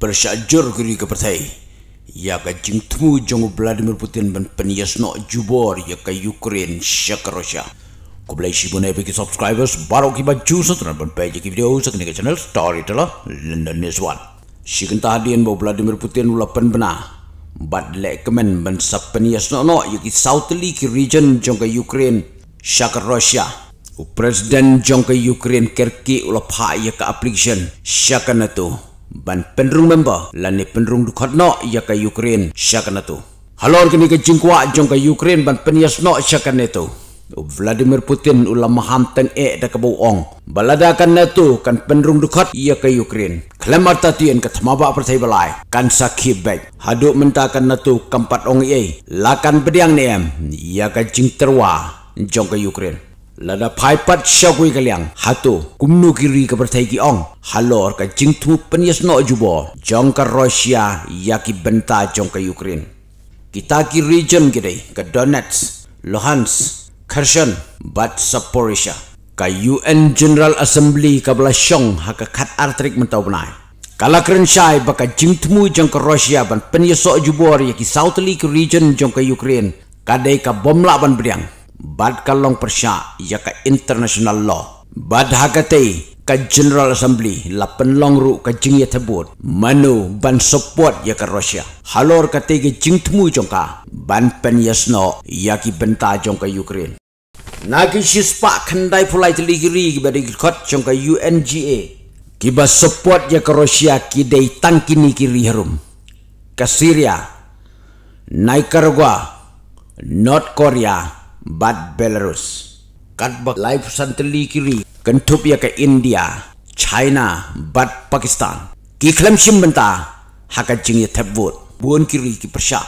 bersyajur kiri ke pertai. Ia ke jingtmu jangu Vladimir Putin dan penyiasno jubor ya ke Ukraine syakarosya. Ku belai si bunai bagi subscribers baru ki baju setelah dan page ki video sekini ke channel story telah London News One. Si kentah hadian bahawa Vladimir Putin ulapan benar. Bat lek kemen ban sapan ya no ya ki sautli ki region jangka Ukraine syakar Rusia. U presiden jangka Ukraine kerki ulap hak ya ke application syakar itu ban penrung member lani penrung du khatno ya ka ukraine shakna tu halor kini ke jingkwa jong ka ukraine ban penyas no shakna tu oh, vladimir putin ulam maham teng e da kebu ong balada kan na tu kan penrung du ya ka ukraine klemar ta tien ka thmaba pertai balai kan sakhi bek hadu menta na tu kampat ong e lakan bediang ne ya ka jingterwa jong ka ukraine lada paipat syakui kalian hatu kumnu kiri ke ki ong halor ka jingtu penyes no jubo jong rusia yaki benta jong ukraine kita ki region gede ke donetsk lohans kherson bat saporisha ka un general assembly ka bla syong ha ka artrik mentau benai kala kren syai baka jingtu jangka rusia ban penyes no jubo yaki southly region jangka ukraine kadai ka bomla ban bryang bad kalong persia ya ka international law bad hakate ka general assembly la penlong ru ka jing ya tebut manu ban support ya ka russia halor ka te ge jing ban pen yasno ya ki benta jong ka ukraine na ki shispa khandai phulai te ligri ki bari khot jong unga ki ba support ya ka russia ki dei tangki ni ki ri harum ka syria naikarwa north korea bat Belarus. Kat bak life santeli kiri, kentup ya ke India, China, bat Pakistan. Ki khlam shim banta, haka jing ya thabwot, buon kiri ki persya.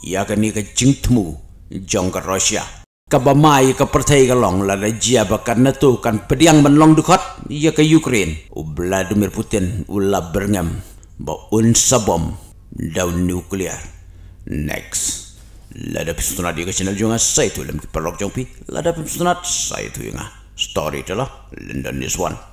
Ya ke ni ke jing thmu, jong ke Rusia. Kabamai ke pertai ke long, lada jia bakar natu kan pediang ban long dukot, ya ke Ukraine. U Vladimir Putin, u labernyam, ba un sabom daun nuclear. Next. Lada pesunat di channel juga ah, saya tu lem perlok jumpi. Lada pesunat saya tu yang ah. story telah London is one.